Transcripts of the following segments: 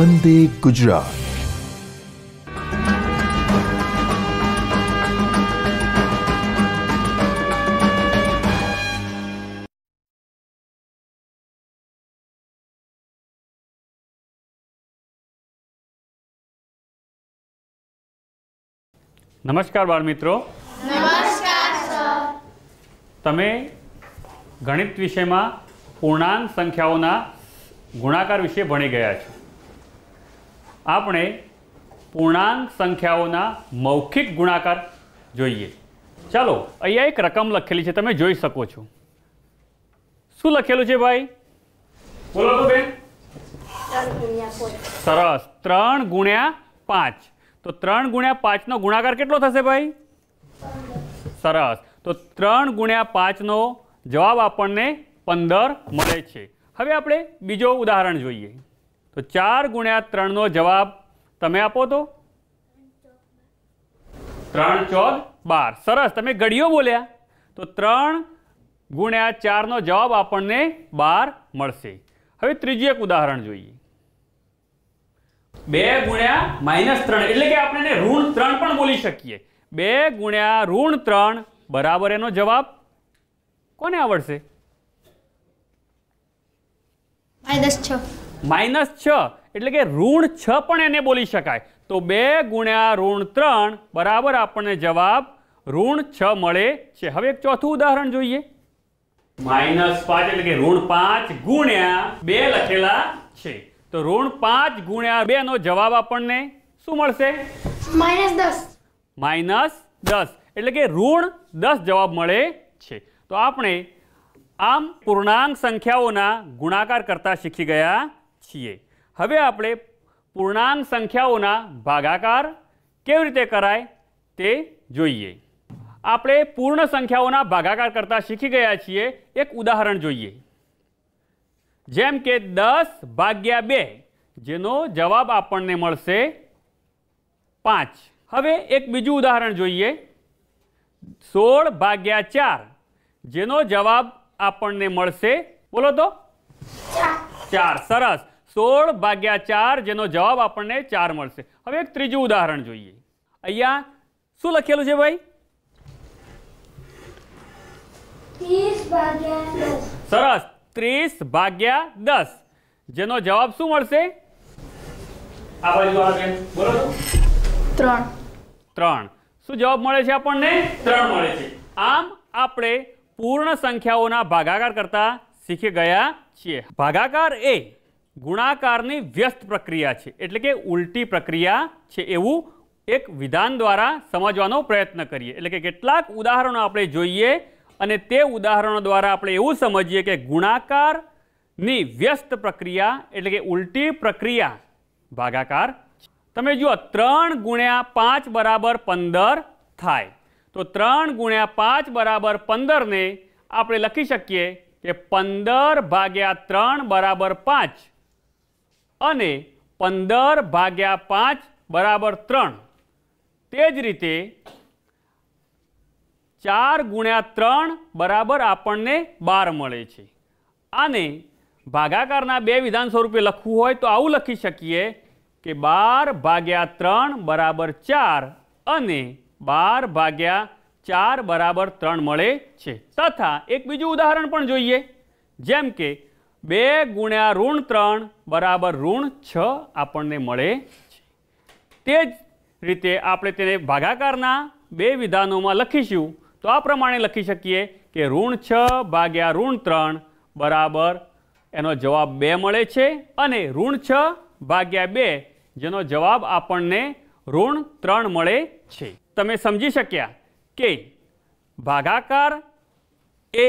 वंदे गुजरात નમસ્કાર બાળ મિત્રો નમસ્કાર સર તમે ગણિત વિષયમાં પૂર્ણાંક સંખ્યાઓના ગુણાકાર વિશે ભણી ગયા છો આપણે પૂર્ણાંક સંખ્યાઓના મૌખિક ગુણાકાર જોઈએ ચાલો અહીંયા એક રકમ લખેલી છે તમે જોઈ શકો છો શું લખેલું છે ભાઈ બોલો તો બેન સરસ ત્રણ ગુણ્યા પાંચ તો ત્રણ ગુણ્યા પાંચનો ગુણાકાર કેટલો થશે ભાઈ સરસ તો ત્રણ ગુણ્યા પાંચનો જવાબ આપણને પંદર મળે છે હવે આપણે બીજો ઉદાહરણ જોઈએ તો ચાર ગુણ્યા ત્રણનો જવાબ તમે આપો તો ત્રણ ચોદ બાર સરસ તમે ઘડીઓ બોલ્યા તો ત્રણ ગુણ્યા ચારનો જવાબ આપણને બાર મળશે હવે ત્રીજું એક ઉદાહરણ જોઈએ બે ગુણ્યા માઇનસ ત્રણ એટલે કે આપણે ઋણ ત્રણ પણ બોલી શકીએ બે ગુણ્યા ઋણ ત્રણ બરાબર એનો જવાબ કોને આવડશે માઇનસ છ એટલે કે ઋણ છ પણ એને બોલી શકાય તો બે ગુણ્યા ઋણ ત્રણ બરાબર આપણને જવાબ ઋણ છ મળે છે હવે એક ચોથું ઉદાહરણ જોઈએ માઇનસ પાંચ એટલે કે ઋણ પાંચ ગુણ્યા બે લખેલા છે તો ઋણ પાંચ ગુણ્યા બે નો જવાબ આપણને શું મળશે માઇનસ દસ માઇનસ દસ એટલે કે ઋણ દસ જવાબ મળે છે તો આપણે આમ પૂર્ણાંક સંખ્યાઓના ગુણાકાર કરતા શીખી ગયા છીએ હવે આપણે પૂર્ણાંક સંખ્યાઓના ભાગાકાર કેવી રીતે કરાય તે જોઈએ આપણે પૂર્ણ સંખ્યાઓના ભાગાકાર કરતાં શીખી ગયા છીએ એક ઉદાહરણ જોઈએ જેમ કે દસ ભાગ્યા બે જેનો જવાબ આપણને મળશે પાંચ હવે એક બીજું ઉદાહરણ જોઈએ સોળ ભાગ્યા ચાર જેનો જવાબ આપણને મળશે બોલો તો ચાર સરસ સોળ ભાગ્યા ચાર જેનો જવાબ આપણને ચાર મળશે હવે એક ત્રીજું ઉદાહરણ જોઈએ અહીંયા શું લખેલું છે ભાઈ સરસ ત્રીસ ભાગ્યા દસ જેનો જવાબ શું મળશે ત્રણ ત્રણ શું જવાબ મળે છે આપણને ત્રણ મળે છે આમ આપણે પૂર્ણ સંખ્યાઓના ભાગાકાર કરતા શીખી ગયા છીએ ભાગાકાર એ ગુણાકારની વ્યસ્ત પ્રક્રિયા છે એટલે કે ઉલટી પ્રક્રિયા છે એવું એક વિધાન દ્વારા સમજવાનો પ્રયત્ન કરીએ એટલે કે કેટલાક ઉદાહરણો આપણે જોઈએ અને તે ઉદાહરણો દ્વારા આપણે એવું સમજીએ કે ગુણાકારની વ્યસ્ત પ્રક્રિયા એટલે કે ઉલટી પ્રક્રિયા ભાગાકાર તમે જુઓ ત્રણ ગુણ્યા પાંચ બરાબર પંદર થાય તો ત્રણ ગુણ્યા પાંચ બરાબર પંદરને આપણે લખી શકીએ કે પંદર ભાગ્યા ત્રણ બરાબર પાંચ અને પંદર ભાગ્યા પાંચ બરાબર ત્રણ તે જ રીતે ચાર ગુણ્યા ત્રણ બરાબર આપણને બાર મળે છે આને ભાગાકારના બે વિધાન સ્વરૂપે લખવું હોય તો આવું લખી શકીએ કે બાર ભાગ્યા ત્રણ બરાબર ચાર અને બાર ભાગ્યા ચાર બરાબર ત્રણ મળે છે તથા એક બીજું ઉદાહરણ પણ જોઈએ જેમ કે બે ગુણ્યા ઋણ ત્રણ બરાબર ઋણ છ આપણને મળે છે તે જ રીતે આપણે તેને ભાગાકારના બે વિધાનોમાં લખીશું તો આ પ્રમાણે લખી શકીએ કે ઋણ છ ભાગ્યા ઋણ ત્રણ બરાબર એનો જવાબ બે મળે છે અને ઋણ છ ભાગ્યા બે જેનો જવાબ આપણને ઋણ ત્રણ મળે છે તમે સમજી શક્યા કે ભાગાકાર એ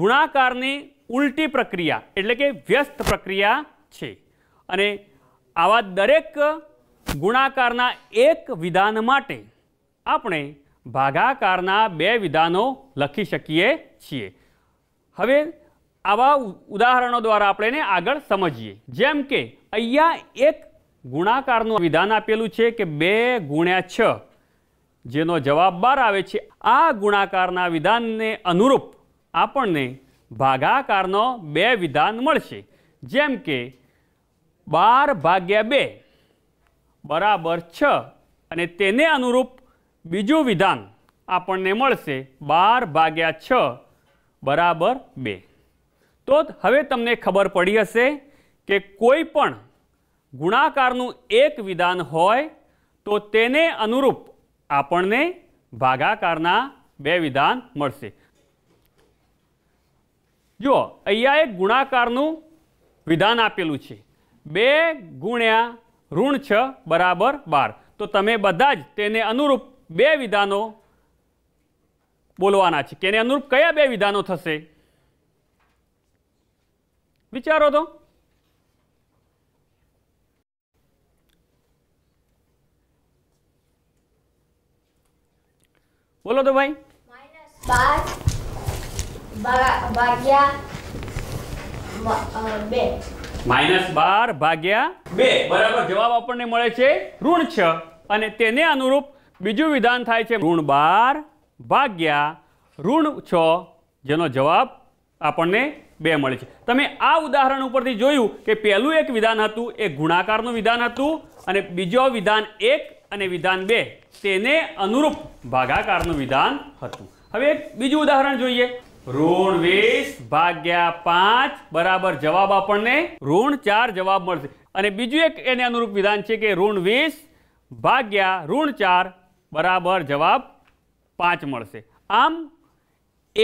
ગુણાકારની ઉલટી પ્રક્રિયા એટલે કે વ્યસ્ત પ્રક્રિયા છે અને આવા દરેક ગુણાકારના એક વિધાન માટે આપણે ભાગાકારના બે વિધાનો લખી શકીએ છીએ હવે આવા ઉદાહરણો દ્વારા આપણે એને આગળ સમજીએ જેમ કે અહીંયા એક ગુણાકારનું વિધાન આપેલું છે કે બે ગુણ્યા છ જેનો જવાબ બાર આવે છે આ ગુણાકારના વિધાનને અનુરૂપ આપણને ભાગાકારનો બે વિધાન મળશે જેમ કે બાર ભાગ્યા બે બરાબર છ અને તેને અનુરૂપ બીજું વિધાન આપણને મળશે બાર ભાગ્યા છ બરાબર બે તો હવે તમને ખબર પડી હશે કે કોઈ પણ ગુણાકારનું એક વિધાન હોય તો તેને અનુરૂપ આપણને ભાગાકારના બે વિધાન મળશે જુઓ અહીંયા એક ગુણાકારનું વિધાન આપેલું છે બે ગુણ્યા ઋણ છ બરાબર બાર તો તમે બધા જ તેને અનુરૂપ બે વિધાનો બોલવાના છે તેને અનુરૂપ કયા બે વિધાનો થશે વિચારો તો બોલો તો ભાઈ માઇનસ બાર ભાગ્યા બે બરાબર જવાબ આપણને મળે છે ઋણ છ અને તેને અનુરૂપ બીજું વિધાન થાય છે ઋણ બાર ભાગ્યા ઋણ છ જેનો જવાબ આપણને બે મળે છે તમે આ ઉદાહરણ ઉપરથી જોયું કે પહેલું એક વિધાન હતું એ ગુણાકારનું વિધાન હતું અને બીજો વિધાન એક અને વિધાન બે તેને અનુરૂપ ભાગાકારનું વિધાન હતું હવે એક બીજું ઉદાહરણ જોઈએ ઋણ વીસ ભાગ્યા પાંચ બરાબર જવાબ આપણને ઋણ ચાર જવાબ મળશે અને બીજું એક એને અનુરૂપ વિધાન છે કે ઋણ વીસ ભાગ્યા ઋણ ચાર બરાબર જવાબ પાંચ મળશે આમ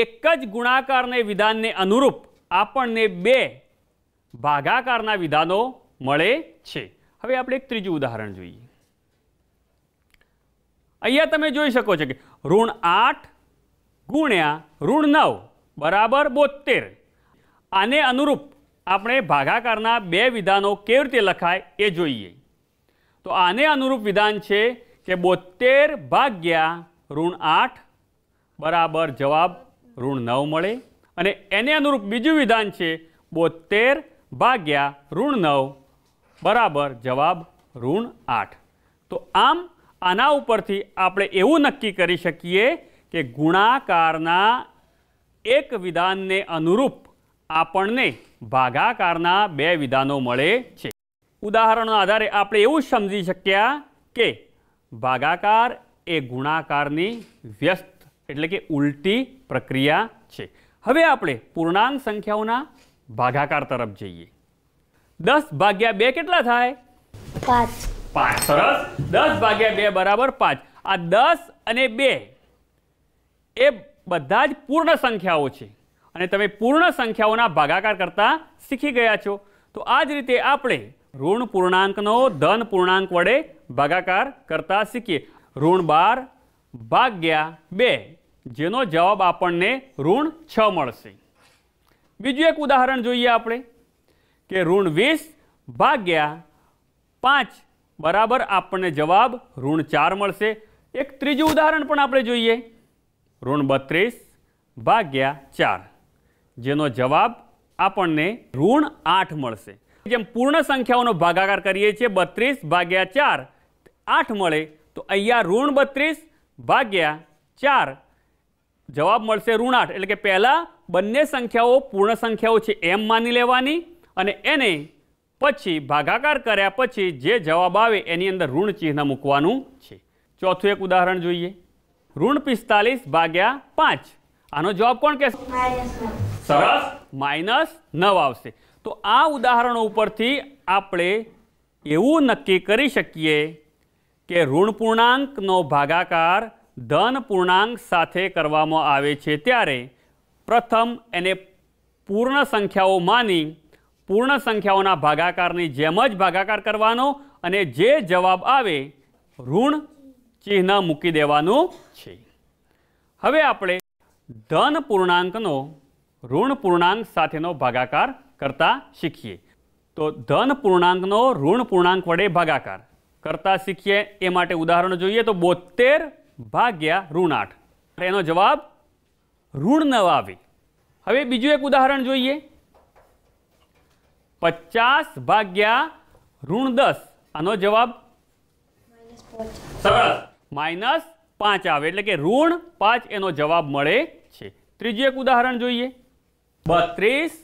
એક જ ગુણાકારને વિધાનને અનુરૂપ આપણને બે ભાગાકારના વિધાનો મળે છે હવે આપણે એક ત્રીજું ઉદાહરણ જોઈએ અહીંયા તમે જોઈ શકો છો કે ઋણ આઠ ગુણ્યા ઋણ નવ બરાબર બોતેર આને અનુરૂપ આપણે ભાગાકારના બે વિધાનો કેવી રીતે લખાય એ જોઈએ તો આને અનુરૂપ વિધાન છે કે બોતેર ભાગ્યા ઋણ આઠ બરાબર જવાબ ઋણ નવ મળે અને એને અનુરૂપ બીજું વિધાન છે બોતેર ભાગ્યા ઋણ નવ બરાબર જવાબ ઋણ આઠ તો આમ આના ઉપરથી આપણે એવું નક્કી કરી શકીએ કે ગુણાકારના એક વિધાનને અનુરૂપ આપણને ભાગાકારના બે વિધાનો મળે છે ઉદાહરણના આધારે આપણે એવું સમજી શક્યા કે ભાગાકાર એ ગુણાકારની વ્યસ્ત એટલે કે ઉલટી પ્રક્રિયા છે હવે આપણે પૂર્ણાંક સંખ્યાઓના ભાગાકાર તરફ જઈએ દસ ભાગ્યા બે કેટલા થાય પાંચ પાંચ સરસ દસ ભાગ્યા બે બરાબર પાંચ આ દસ અને બે એ બધા જ પૂર્ણ સંખ્યાઓ છે અને તમે પૂર્ણ સંખ્યાઓના ભાગાકાર કરતા શીખી ગયા છો તો આ જ રીતે આપણે ઋણ પૂર્ણાંકનો ધન પૂર્ણાંક વડે ભાગાકાર કરતા શીખીએ ઋણ બાર ભાગ્યા બે જેનો જવાબ આપણને ઋણ છ મળશે બીજું એક ઉદાહરણ જોઈએ આપણે કે ઋણ વીસ ભાગ્યા પાંચ બરાબર આપણને જવાબ ઋણ ચાર મળશે એક ત્રીજું ઉદાહરણ પણ આપણે જોઈએ ઋણ બત્રીસ ભાગ્યા ચાર જેનો જવાબ આપણને ઋણ આઠ મળશે જેમ પૂર્ણ સંખ્યાઓનો ભાગાકાર કરીએ છીએ બત્રીસ ભાગ્યા ચાર આઠ મળે તો અહીંયા ઋણ બત્રીસ ભાગ્યા ચાર જવાબ મળશે ઋણ આઠ એટલે કે પહેલાં બંને સંખ્યાઓ પૂર્ણ સંખ્યાઓ છે એમ માની લેવાની અને એને પછી ભાગાકાર કર્યા પછી જે જવાબ આવે એની અંદર ઋણ ચિહ્ન મૂકવાનું છે ચોથું એક ઉદાહરણ જોઈએ ઋણ પિસ્તાલીસ ભાગ્યા પાંચ આનો જવાબ કોણ કહેશે સરસ માઇનસ નવ આવશે તો આ ઉદાહરણો ઉપરથી આપણે એવું નક્કી કરી શકીએ કે ઋણ પૂર્ણાંકનો ભાગાકાર ધન પૂર્ણાંક સાથે કરવામાં આવે છે ત્યારે પ્રથમ એને પૂર્ણ સંખ્યાઓ માની પૂર્ણ સંખ્યાઓના ભાગાકારની જેમ જ ભાગાકાર કરવાનો અને જે જવાબ આવે ઋણ ચિહ્ન મૂકી દેવાનું છે હવે આપણે ધન પૂર્ણાંકનો ઋણ પૂર્ણાંક સાથેનો ભાગાકાર કરતા શીખીએ તો ધન પૂર્ણાંકનો ઋણ પૂર્ણાંક વડે ભાગાકાર કરતા શીખીએ એ માટે ઉદાહરણ જોઈએ તો બોતેર ભાગ્યા ઋણ આઠ એનો જવાબ ઋણ નવ આવે હવે બીજું એક ઉદાહરણ જોઈએ પચાસ ભાગ્યા ઋણ દસ આનો જવાબ સરસ માઇનસ પાંચ આવે એટલે કે ઋણ પાંચ એનો જવાબ મળે છે ત્રીજું એક ઉદાહરણ જોઈએ બત્રીસ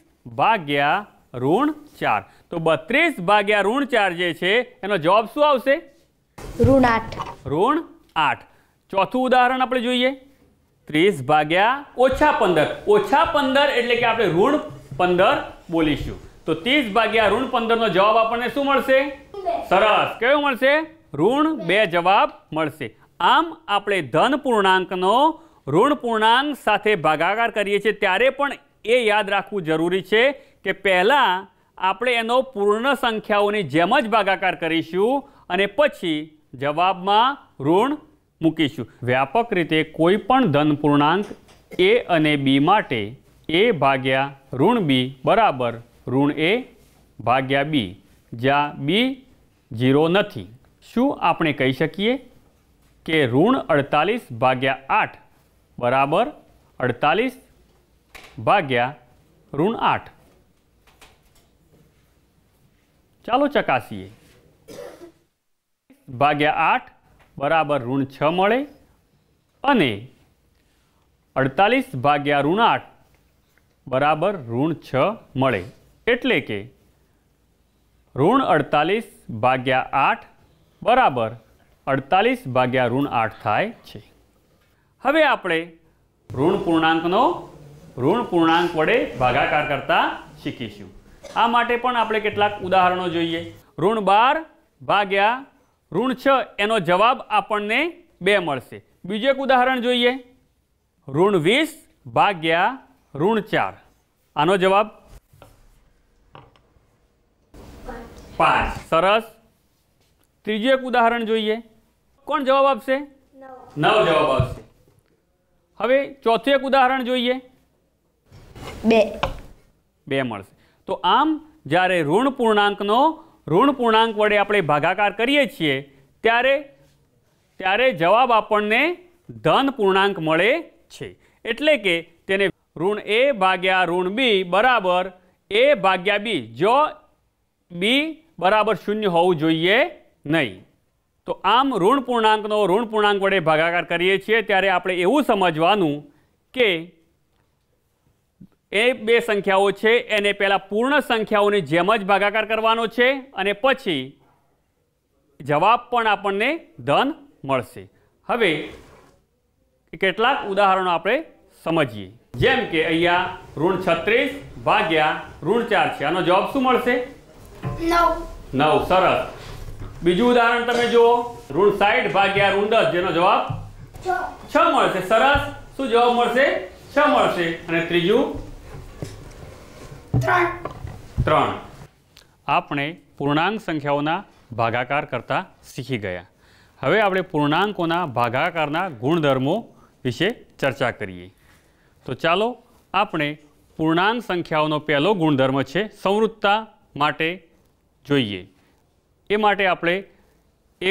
ભાગ્યા ઋણ ચાર તો બત્રીસ ભાગ્યા ઋણ ચાર જે છે એનો જવાબ શું આવશે ઋણ આઠ ઋણ આઠ ચોથું ઉદાહરણ આપણે જોઈએ ત્રીસ ભાગ્યા ઓછા પંદર ઓછા પંદર એટલે કે આપણે ઋણ પંદર બોલીશું તો ત્રીસ ભાગ્યા ઋણ પંદર નો જવાબ આપણને શું મળશે સરસ કયો મળશે ઋણ બે જવાબ મળશે આમ આપણે ધન પૂર્ણાંકનો ઋણ પૂર્ણાંક સાથે ભાગાકાર કરીએ છીએ ત્યારે પણ એ યાદ રાખવું જરૂરી છે કે પહેલાં આપણે એનો પૂર્ણ સંખ્યાઓની જેમ જ ભાગાકાર કરીશું અને પછી જવાબમાં ઋણ મૂકીશું વ્યાપક રીતે કોઈ પણ ધન પૂર્ણાંક એ અને બી માટે એ ભાગ્યા ઋણ બી બરાબર ઋણ એ ભાગ્યા બી જ્યાં બી ઝીરો નથી શું આપણે કહી શકીએ કે ઋણ અડતાલીસ ભાગ્યા આઠ બરાબર અડતાલીસ ભાગ્યા ઋણ આઠ ચાલો ચકાસીએ ભાગ્યા આઠ બરાબર ઋણ છ મળે અને અડતાલીસ ભાગ્યા ઋણ આઠ બરાબર ઋણ છ મળે એટલે કે ઋણ અડતાલીસ ભાગ્યા આઠ બરાબર અડતાલીસ ભાગ્યા ઋણ આઠ થાય છે હવે આપણે ઋણ પૂર્ણાંકનો ઋણ પૂર્ણાંક વડે ભાગાકાર કરતા શીખીશું આ માટે પણ આપણે કેટલાક ઉદાહરણો જોઈએ ઋણ બાર ભાગ્યા ઋણ છ એનો જવાબ આપણને બે મળશે બીજું એક ઉદાહરણ જોઈએ ઋણ વીસ ભાગ્યા ઋણ ચાર આનો જવાબ પાંચ સરસ ત્રીજું એક ઉદાહરણ જોઈએ કોણ જવાબ આપશે નવ જવાબ આપશે હવે ચોથું એક ઉદાહરણ જોઈએ બે બે મળશે તો આમ જ્યારે ઋણ પૂર્ણાંકનો ઋણ પૂર્ણાંક વડે આપણે ભાગાકાર કરીએ છીએ ત્યારે ત્યારે જવાબ આપણને ધન પૂર્ણાંક મળે છે એટલે કે તેને ઋણ એ ભાગ્યા ઋણ બી બરાબર એ ભાગ્યા બી જો બી બરાબર શૂન્ય હોવું જોઈએ નહીં તો આમ ઋણ પૂર્ણાંકનો ઋણ પૂર્ણાંક વડે ભાગાકાર કરીએ છીએ ત્યારે આપણે એવું સમજવાનું કે એ બે સંખ્યાઓ છે એને પહેલાં પૂર્ણ સંખ્યાઓની જેમ જ ભાગાકાર કરવાનો છે અને પછી જવાબ પણ આપણને ધન મળશે હવે કેટલાક ઉદાહરણો આપણે સમજીએ જેમ કે અહીંયા ઋણ છત્રીસ ભાગ્યા ઋણ ચાર છે આનો જવાબ શું મળશે નવ નવ સરસ બીજું ઉદાહરણ તમે જુઓ ઋણ સાઈઠ ભાગ્યા ઋણ દસ જેનો જવાબ છ મળશે સરસ શું જવાબ મળશે છ મળશે અને ત્રીજું ત્રણ આપણે પૂર્ણાંક સંખ્યાઓના ભાગાકાર કરતા શીખી ગયા હવે આપણે પૂર્ણાંકોના ભાગાકારના ગુણધર્મો વિશે ચર્ચા કરીએ તો ચાલો આપણે પૂર્ણાંક સંખ્યાઓનો પહેલો ગુણધર્મ છે સંવૃત્તા માટે જોઈએ એ માટે આપણે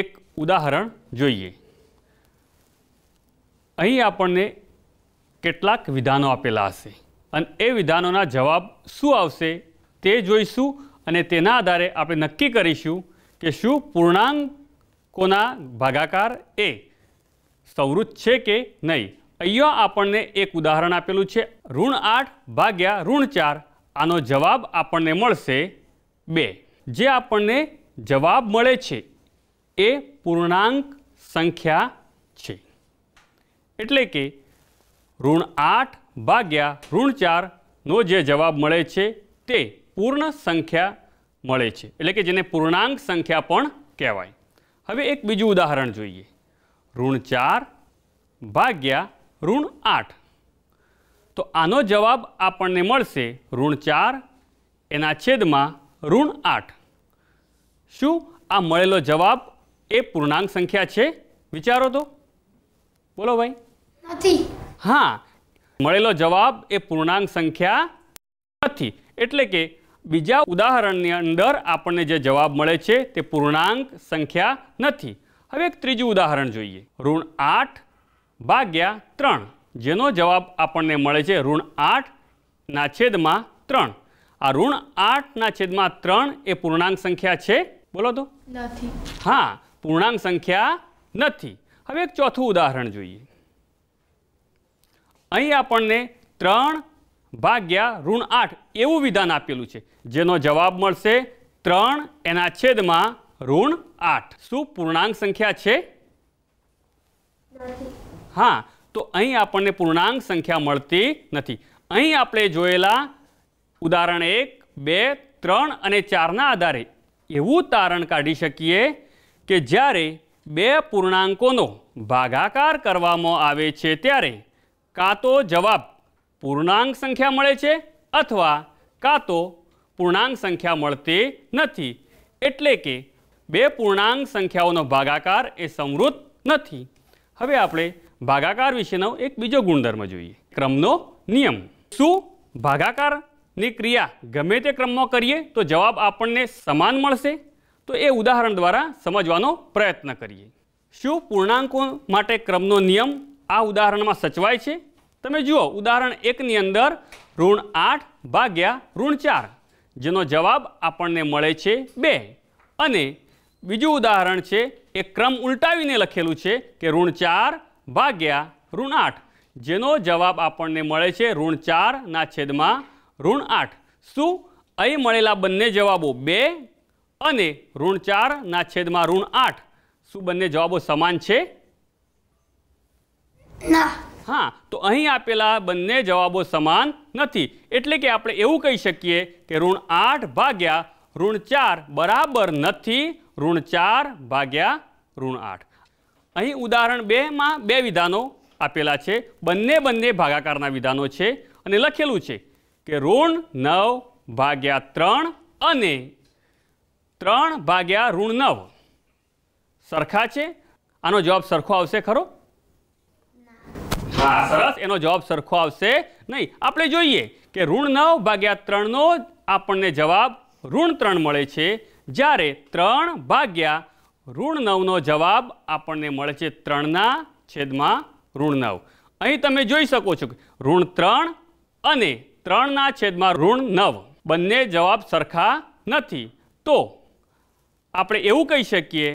એક ઉદાહરણ જોઈએ અહીં આપણને કેટલાક વિધાનો આપેલા હશે અને એ વિધાનોના જવાબ શું આવશે તે જોઈશું અને તેના આધારે આપણે નક્કી કરીશું કે શું પૂર્ણાંકોના ભાગાકાર એ સવૃત છે કે નહીં અહીંયા આપણને એક ઉદાહરણ આપેલું છે ઋણ આઠ ભાગ્યા ઋણ ચાર આનો જવાબ આપણને મળશે બે જે આપણને જવાબ મળે છે એ પૂર્ણાંક સંખ્યા છે એટલે કે ઋણ આઠ ભાગ્યા ઋણ ચારનો જે જવાબ મળે છે તે પૂર્ણ સંખ્યા મળે છે એટલે કે જેને પૂર્ણાંક સંખ્યા પણ કહેવાય હવે એક બીજું ઉદાહરણ જોઈએ ઋણ ચાર ભાગ્યા ઋણ આઠ તો આનો જવાબ આપણને મળશે ઋણ ચાર એના છેદમાં ઋણ આઠ શું આ મળેલો જવાબ એ પૂર્ણાંક સંખ્યા છે વિચારો તો બોલો ભાઈ નથી હા મળેલો જવાબ એ પૂર્ણાંક સંખ્યા નથી એટલે કે બીજા ઉદાહરણની અંદર આપણને જે જવાબ મળે છે તે પૂર્ણાંક સંખ્યા નથી હવે એક ત્રીજું ઉદાહરણ જોઈએ ઋણ આઠ ભાગ્યા ત્રણ જેનો જવાબ આપણને મળે છે ઋણ આઠ છેદમાં ત્રણ આ ઋણ આઠના છેદમાં ત્રણ એ પૂર્ણાંક સંખ્યા છે બોલો તો હા પૂર્ણાંક સંખ્યા નથી હવે એક ચોથું ઉદાહરણ જોઈએ અહીં આપણને ત્રણ ભાગ્યા ઋણ આઠ એવું વિધાન આપેલું છે જેનો જવાબ મળશે ત્રણ એના છેદમાં ઋણ આઠ શું પૂર્ણાંક સંખ્યા છે હા તો અહીં આપણને પૂર્ણાંક સંખ્યા મળતી નથી અહીં આપણે જોયેલા ઉદાહરણ એક બે ત્રણ અને ચારના આધારે એવું તારણ કાઢી શકીએ કે જ્યારે બે પૂર્ણાંકોનો ભાગાકાર કરવામાં આવે છે ત્યારે કાં તો જવાબ પૂર્ણાંક સંખ્યા મળે છે અથવા કાં તો પૂર્ણાંક સંખ્યા મળતી નથી એટલે કે બે પૂર્ણાંક સંખ્યાઓનો ભાગાકાર એ સમૃદ્ધ નથી હવે આપણે ભાગાકાર વિશેનો એક બીજો ગુણધર્મ જોઈએ ક્રમનો નિયમ શું ભાગાકાર ની ક્રિયા ગમે તે ક્રમમાં કરીએ તો જવાબ આપણને સમાન મળશે તો એ ઉદાહરણ દ્વારા સમજવાનો પ્રયત્ન કરીએ શું પૂર્ણાંકો માટે ક્રમનો નિયમ આ ઉદાહરણમાં સચવાય છે તમે જુઓ ઉદાહરણ એકની અંદર ઋણ આઠ ભાગ્યા ઋણ ચાર જેનો જવાબ આપણને મળે છે બે અને બીજું ઉદાહરણ છે એ ક્રમ ઉલટાવીને લખેલું છે કે ઋણ ચાર ભાગ્યા ઋણ આઠ જેનો જવાબ આપણને મળે છે ઋણ ચારના છેદમાં ઋણ આઠ શું અહીં મળેલા બંને જવાબો બે અને ઋણ ચારના છેદમાં ઋણ આઠ શું બંને જવાબો સમાન છે હા તો અહીં આપેલા બંને જવાબો સમાન નથી એટલે કે આપણે એવું કહી શકીએ કે ઋણ આઠ ભાગ્યા ઋણ ચાર બરાબર નથી ઋણ ચાર ભાગ્યા ઋણ આઠ અહીં ઉદાહરણ બેમાં બે વિધાનો આપેલા છે બંને બંને ભાગાકારના વિધાનો છે અને લખેલું છે કે ઋણ નવ ભાગ્યા ત્રણ અને ત્રણ ભાગ્યા ઋણ નવ સરખા છે આનો જવાબ સરખો આવશે ખરો હા સરસ એનો જવાબ સરખો આવશે નહીં આપણે જોઈએ કે ઋણ નવ ભાગ્યા ત્રણનો આપણને જવાબ ઋણ ત્રણ મળે છે જ્યારે ત્રણ ભાગ્યા ઋણ નવનો જવાબ આપણને મળે છે ત્રણના છેદમાં ઋણ નવ અહીં તમે જોઈ શકો છો કે ઋણ ત્રણ અને ત્રણના છેદમાં ઋણ નવ બંને જવાબ સરખા નથી તો આપણે એવું કહી શકીએ